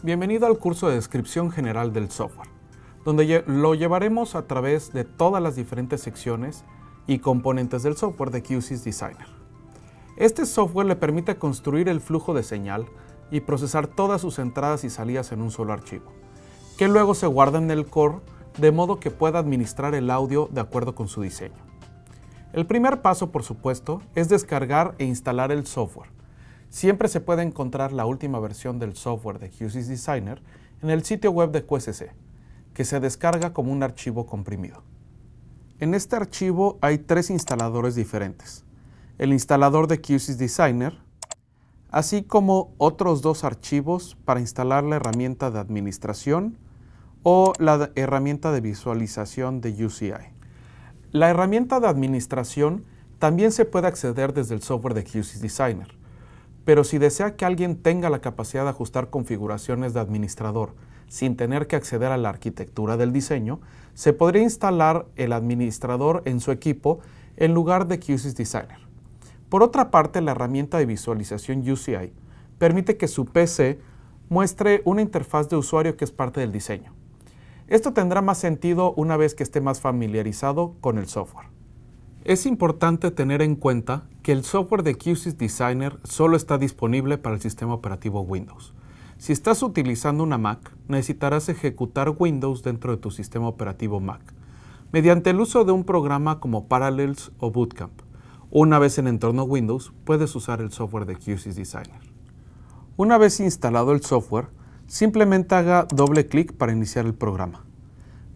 Bienvenido al curso de descripción general del software, donde lo llevaremos a través de todas las diferentes secciones y componentes del software de QSys Designer. Este software le permite construir el flujo de señal y procesar todas sus entradas y salidas en un solo archivo, que luego se guarda en el core de modo que pueda administrar el audio de acuerdo con su diseño. El primer paso, por supuesto, es descargar e instalar el software Siempre se puede encontrar la última versión del software de QGIS Designer en el sitio web de QSC, que se descarga como un archivo comprimido. En este archivo hay tres instaladores diferentes. El instalador de QGIS Designer, así como otros dos archivos para instalar la herramienta de administración o la herramienta de visualización de UCI. La herramienta de administración también se puede acceder desde el software de QGIS Designer. Pero si desea que alguien tenga la capacidad de ajustar configuraciones de administrador sin tener que acceder a la arquitectura del diseño, se podría instalar el administrador en su equipo en lugar de QSys Designer. Por otra parte, la herramienta de visualización UCI permite que su PC muestre una interfaz de usuario que es parte del diseño. Esto tendrá más sentido una vez que esté más familiarizado con el software. Es importante tener en cuenta que el software de QSIS Designer solo está disponible para el sistema operativo Windows. Si estás utilizando una Mac, necesitarás ejecutar Windows dentro de tu sistema operativo Mac, mediante el uso de un programa como Parallels o Bootcamp. Una vez en entorno Windows, puedes usar el software de QSys Designer. Una vez instalado el software, simplemente haga doble clic para iniciar el programa.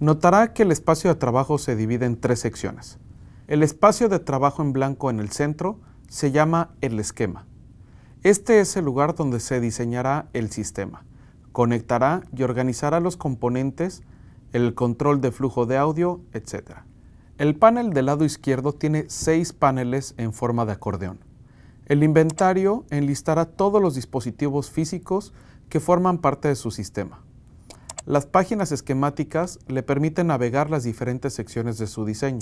Notará que el espacio de trabajo se divide en tres secciones el espacio de trabajo en blanco en el centro se llama el esquema. Este es el lugar donde se diseñará el sistema. Conectará y organizará los componentes, el control de flujo de audio, etc. El panel del lado izquierdo tiene seis paneles en forma de acordeón. El inventario enlistará todos los dispositivos físicos que forman parte de su sistema. Las páginas esquemáticas le permiten navegar las diferentes secciones de su diseño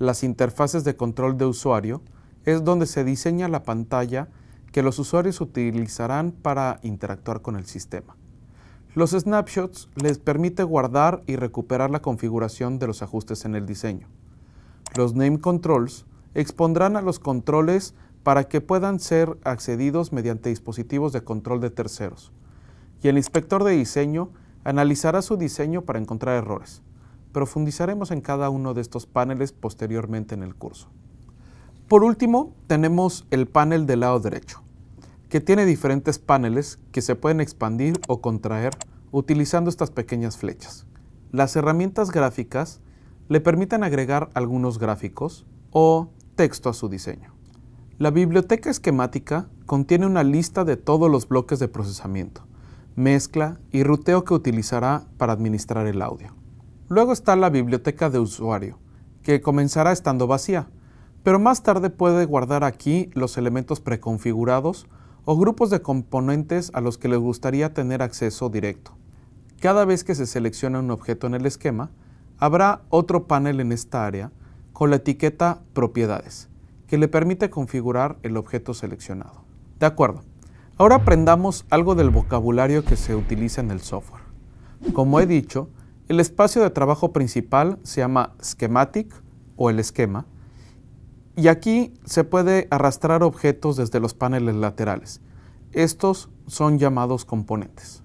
las interfaces de control de usuario, es donde se diseña la pantalla que los usuarios utilizarán para interactuar con el sistema. Los snapshots les permite guardar y recuperar la configuración de los ajustes en el diseño. Los name controls expondrán a los controles para que puedan ser accedidos mediante dispositivos de control de terceros. Y el inspector de diseño analizará su diseño para encontrar errores. Profundizaremos en cada uno de estos paneles posteriormente en el curso. Por último, tenemos el panel del lado derecho, que tiene diferentes paneles que se pueden expandir o contraer utilizando estas pequeñas flechas. Las herramientas gráficas le permiten agregar algunos gráficos o texto a su diseño. La biblioteca esquemática contiene una lista de todos los bloques de procesamiento, mezcla y ruteo que utilizará para administrar el audio. Luego está la biblioteca de usuario, que comenzará estando vacía, pero más tarde puede guardar aquí los elementos preconfigurados o grupos de componentes a los que le gustaría tener acceso directo. Cada vez que se selecciona un objeto en el esquema, habrá otro panel en esta área con la etiqueta Propiedades, que le permite configurar el objeto seleccionado. De acuerdo, ahora aprendamos algo del vocabulario que se utiliza en el software. Como he dicho, el espacio de trabajo principal se llama schematic o el esquema y aquí se puede arrastrar objetos desde los paneles laterales. Estos son llamados componentes.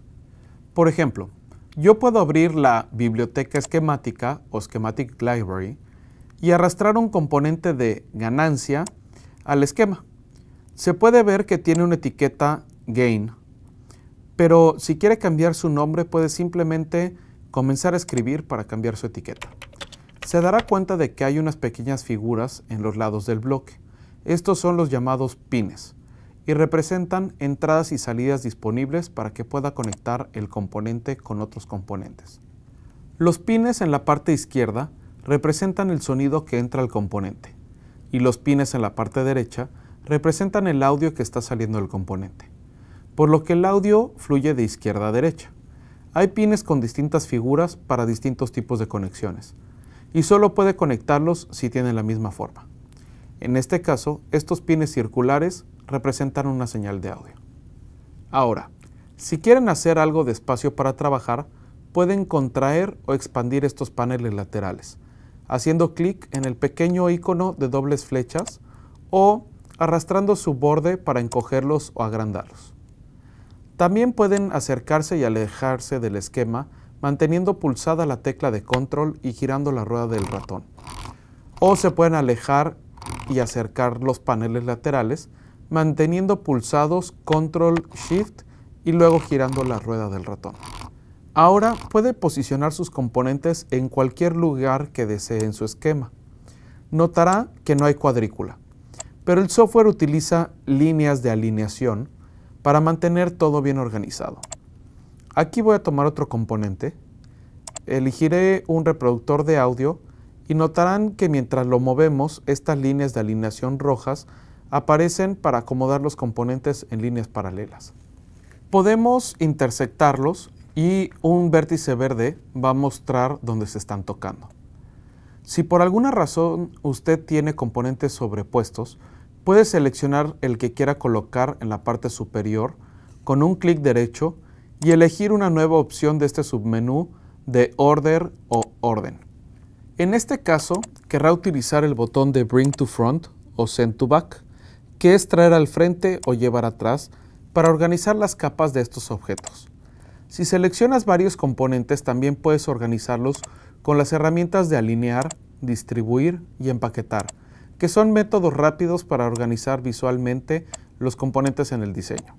Por ejemplo, yo puedo abrir la biblioteca esquemática o schematic library y arrastrar un componente de ganancia al esquema. Se puede ver que tiene una etiqueta gain, pero si quiere cambiar su nombre puede simplemente comenzar a escribir para cambiar su etiqueta. Se dará cuenta de que hay unas pequeñas figuras en los lados del bloque. Estos son los llamados pines y representan entradas y salidas disponibles para que pueda conectar el componente con otros componentes. Los pines en la parte izquierda representan el sonido que entra al componente y los pines en la parte derecha representan el audio que está saliendo del componente, por lo que el audio fluye de izquierda a derecha. Hay pines con distintas figuras para distintos tipos de conexiones y solo puede conectarlos si tienen la misma forma. En este caso, estos pines circulares representan una señal de audio. Ahora, si quieren hacer algo de espacio para trabajar, pueden contraer o expandir estos paneles laterales, haciendo clic en el pequeño icono de dobles flechas o arrastrando su borde para encogerlos o agrandarlos. También pueden acercarse y alejarse del esquema manteniendo pulsada la tecla de control y girando la rueda del ratón. O se pueden alejar y acercar los paneles laterales manteniendo pulsados control shift y luego girando la rueda del ratón. Ahora puede posicionar sus componentes en cualquier lugar que desee en su esquema. Notará que no hay cuadrícula, pero el software utiliza líneas de alineación para mantener todo bien organizado. Aquí voy a tomar otro componente, elegiré un reproductor de audio y notarán que mientras lo movemos estas líneas de alineación rojas aparecen para acomodar los componentes en líneas paralelas. Podemos intersectarlos y un vértice verde va a mostrar dónde se están tocando. Si por alguna razón usted tiene componentes sobrepuestos, Puedes seleccionar el que quiera colocar en la parte superior con un clic derecho y elegir una nueva opción de este submenú de Order o Orden. En este caso, querrá utilizar el botón de Bring to Front o Send to Back, que es traer al frente o llevar atrás para organizar las capas de estos objetos. Si seleccionas varios componentes, también puedes organizarlos con las herramientas de alinear, distribuir y empaquetar, que son métodos rápidos para organizar visualmente los componentes en el diseño.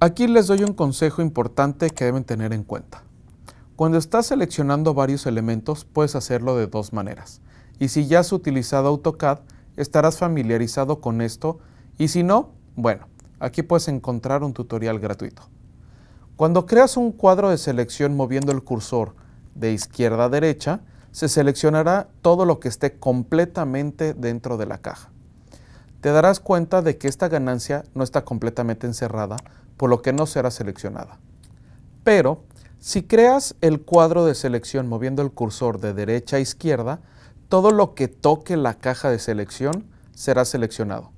Aquí les doy un consejo importante que deben tener en cuenta. Cuando estás seleccionando varios elementos, puedes hacerlo de dos maneras. Y si ya has utilizado AutoCAD, estarás familiarizado con esto, y si no, bueno, aquí puedes encontrar un tutorial gratuito. Cuando creas un cuadro de selección moviendo el cursor de izquierda a derecha, se seleccionará todo lo que esté completamente dentro de la caja. Te darás cuenta de que esta ganancia no está completamente encerrada, por lo que no será seleccionada. Pero, si creas el cuadro de selección moviendo el cursor de derecha a izquierda, todo lo que toque la caja de selección será seleccionado.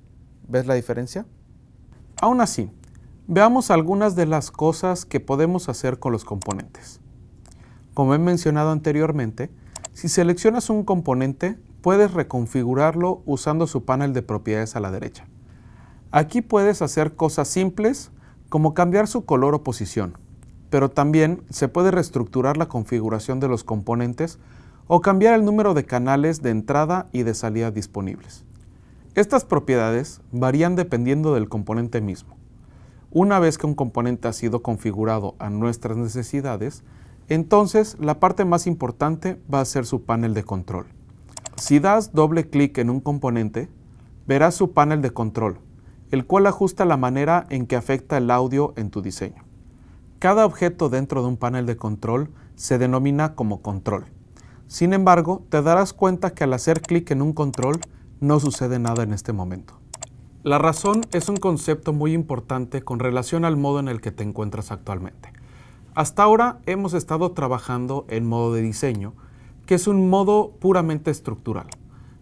¿Ves la diferencia? Aún así, veamos algunas de las cosas que podemos hacer con los componentes. Como he mencionado anteriormente, si seleccionas un componente, puedes reconfigurarlo usando su panel de propiedades a la derecha. Aquí puedes hacer cosas simples como cambiar su color o posición, pero también se puede reestructurar la configuración de los componentes o cambiar el número de canales de entrada y de salida disponibles. Estas propiedades varían dependiendo del componente mismo. Una vez que un componente ha sido configurado a nuestras necesidades, entonces, la parte más importante va a ser su panel de control. Si das doble clic en un componente, verás su panel de control, el cual ajusta la manera en que afecta el audio en tu diseño. Cada objeto dentro de un panel de control se denomina como control. Sin embargo, te darás cuenta que al hacer clic en un control no sucede nada en este momento. La razón es un concepto muy importante con relación al modo en el que te encuentras actualmente. Hasta ahora hemos estado trabajando en modo de diseño, que es un modo puramente estructural.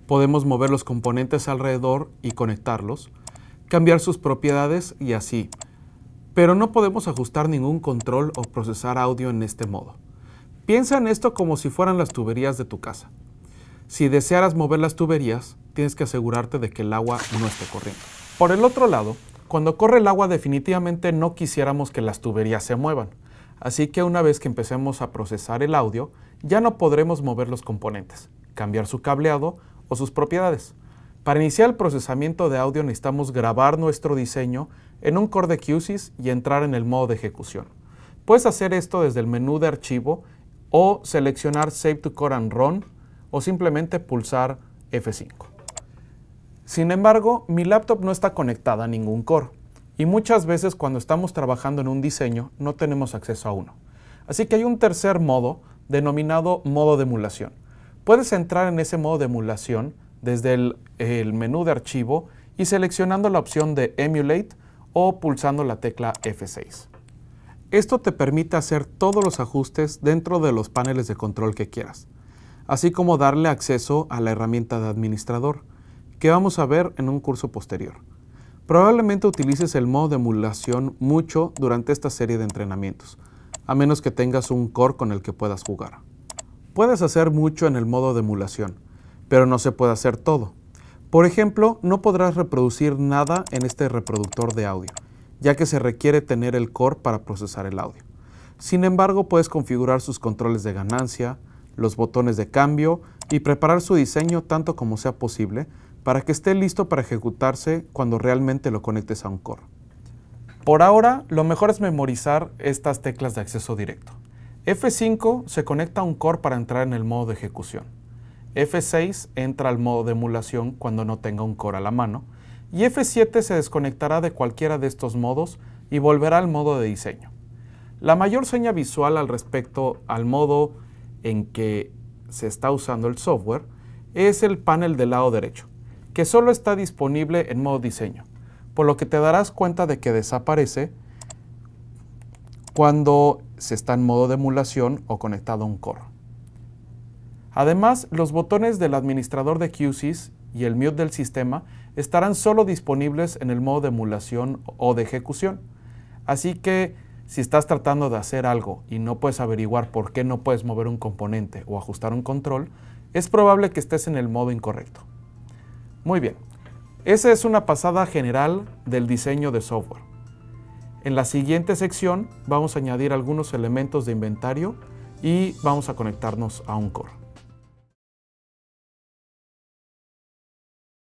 Podemos mover los componentes alrededor y conectarlos, cambiar sus propiedades y así. Pero no podemos ajustar ningún control o procesar audio en este modo. Piensa en esto como si fueran las tuberías de tu casa. Si desearas mover las tuberías, tienes que asegurarte de que el agua no esté corriendo. Por el otro lado, cuando corre el agua definitivamente no quisiéramos que las tuberías se muevan. Así que una vez que empecemos a procesar el audio, ya no podremos mover los componentes, cambiar su cableado o sus propiedades. Para iniciar el procesamiento de audio necesitamos grabar nuestro diseño en un core de QSYS y entrar en el modo de ejecución. Puedes hacer esto desde el menú de archivo o seleccionar Save to Core and Run o simplemente pulsar F5. Sin embargo, mi laptop no está conectada a ningún core y muchas veces cuando estamos trabajando en un diseño no tenemos acceso a uno. Así que hay un tercer modo denominado modo de emulación. Puedes entrar en ese modo de emulación desde el, el menú de archivo y seleccionando la opción de Emulate o pulsando la tecla F6. Esto te permite hacer todos los ajustes dentro de los paneles de control que quieras, así como darle acceso a la herramienta de administrador, que vamos a ver en un curso posterior. Probablemente utilices el modo de emulación mucho durante esta serie de entrenamientos, a menos que tengas un core con el que puedas jugar. Puedes hacer mucho en el modo de emulación, pero no se puede hacer todo. Por ejemplo, no podrás reproducir nada en este reproductor de audio, ya que se requiere tener el core para procesar el audio. Sin embargo, puedes configurar sus controles de ganancia, los botones de cambio y preparar su diseño tanto como sea posible para que esté listo para ejecutarse cuando realmente lo conectes a un core. Por ahora, lo mejor es memorizar estas teclas de acceso directo. F5 se conecta a un core para entrar en el modo de ejecución. F6 entra al modo de emulación cuando no tenga un core a la mano. Y F7 se desconectará de cualquiera de estos modos y volverá al modo de diseño. La mayor seña visual al respecto al modo en que se está usando el software es el panel del lado derecho que solo está disponible en modo diseño, por lo que te darás cuenta de que desaparece cuando se está en modo de emulación o conectado a un core. Además, los botones del administrador de QSYS y el mute del sistema estarán solo disponibles en el modo de emulación o de ejecución. Así que si estás tratando de hacer algo y no puedes averiguar por qué no puedes mover un componente o ajustar un control, es probable que estés en el modo incorrecto. Muy bien, esa es una pasada general del diseño de software. En la siguiente sección vamos a añadir algunos elementos de inventario y vamos a conectarnos a un core.